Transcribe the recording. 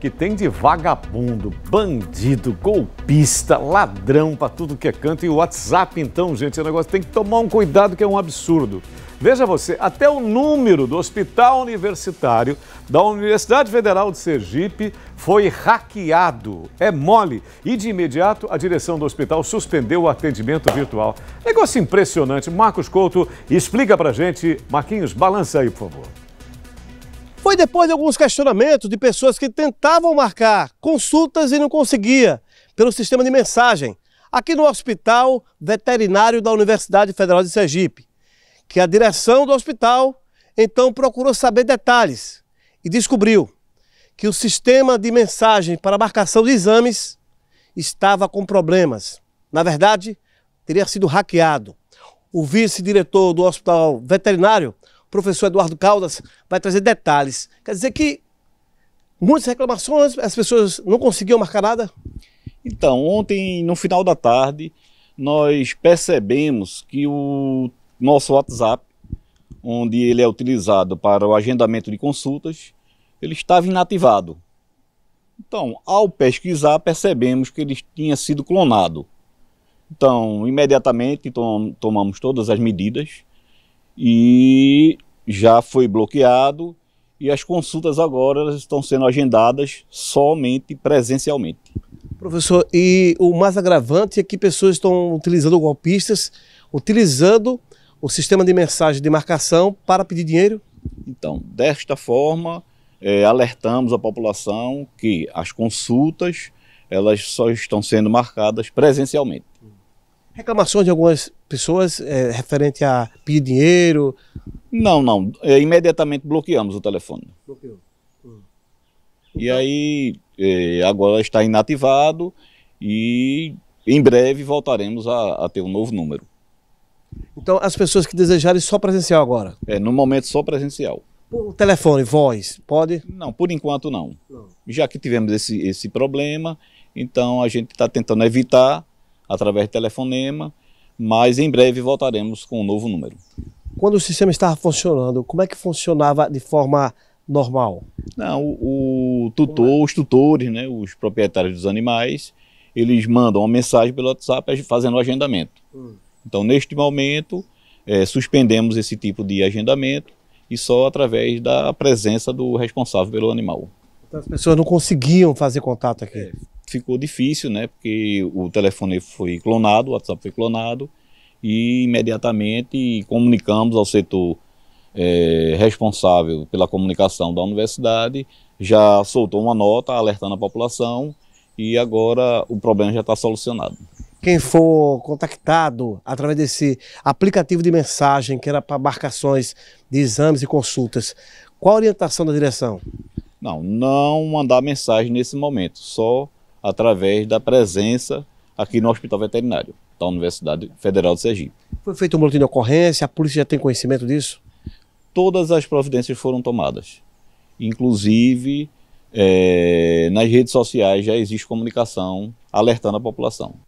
que tem de vagabundo, bandido, golpista, ladrão para tudo que é canto. E o WhatsApp, então, gente, é um negócio tem que tomar um cuidado que é um absurdo. Veja você, até o número do hospital universitário da Universidade Federal de Sergipe foi hackeado. É mole. E de imediato, a direção do hospital suspendeu o atendimento virtual. Negócio impressionante. Marcos Couto explica pra gente. Marquinhos, balança aí, por favor. Foi depois de alguns questionamentos de pessoas que tentavam marcar consultas e não conseguia pelo sistema de mensagem aqui no Hospital Veterinário da Universidade Federal de Sergipe, que a direção do hospital então procurou saber detalhes e descobriu que o sistema de mensagem para marcação de exames estava com problemas. Na verdade, teria sido hackeado. O vice-diretor do Hospital Veterinário professor Eduardo Caldas vai trazer detalhes. Quer dizer que muitas reclamações, as pessoas não conseguiam marcar nada? Então, ontem, no final da tarde, nós percebemos que o nosso WhatsApp, onde ele é utilizado para o agendamento de consultas, ele estava inativado. Então, ao pesquisar, percebemos que ele tinha sido clonado. Então, imediatamente tom tomamos todas as medidas e já foi bloqueado e as consultas agora estão sendo agendadas somente presencialmente. Professor, e o mais agravante é que pessoas estão utilizando golpistas, utilizando o sistema de mensagem de marcação para pedir dinheiro? Então, desta forma, é, alertamos a população que as consultas elas só estão sendo marcadas presencialmente. Reclamações de algumas pessoas é, referente a pedir dinheiro? Não, não. É, imediatamente bloqueamos o telefone. Bloqueou. Hum. E aí, é, agora está inativado e em breve voltaremos a, a, ter um novo número. Então, as pessoas que desejarem só presencial agora? É, no momento só presencial. Por telefone, voz, pode? Não, por enquanto não. não. Já que tivemos esse, esse problema, então a gente está tentando evitar através de telefonema mas em breve voltaremos com um novo número. Quando o sistema estava funcionando, como é que funcionava de forma normal? Não, o, o tutor, os tutores, né, os proprietários dos animais, eles mandam uma mensagem pelo WhatsApp fazendo o agendamento. Hum. Então, neste momento, é, suspendemos esse tipo de agendamento e só através da presença do responsável pelo animal. Então, as pessoas não conseguiam fazer contato aqui. É ficou difícil, né? Porque o telefone foi clonado, o WhatsApp foi clonado e imediatamente comunicamos ao setor é, responsável pela comunicação da universidade, já soltou uma nota alertando a população e agora o problema já está solucionado. Quem for contactado através desse aplicativo de mensagem que era para marcações de exames e consultas, qual a orientação da direção? Não, não mandar mensagem nesse momento, só através da presença aqui no Hospital Veterinário da Universidade Federal de Sergipe. Foi feito um boletim de ocorrência, a polícia já tem conhecimento disso? Todas as providências foram tomadas. Inclusive, é, nas redes sociais já existe comunicação alertando a população.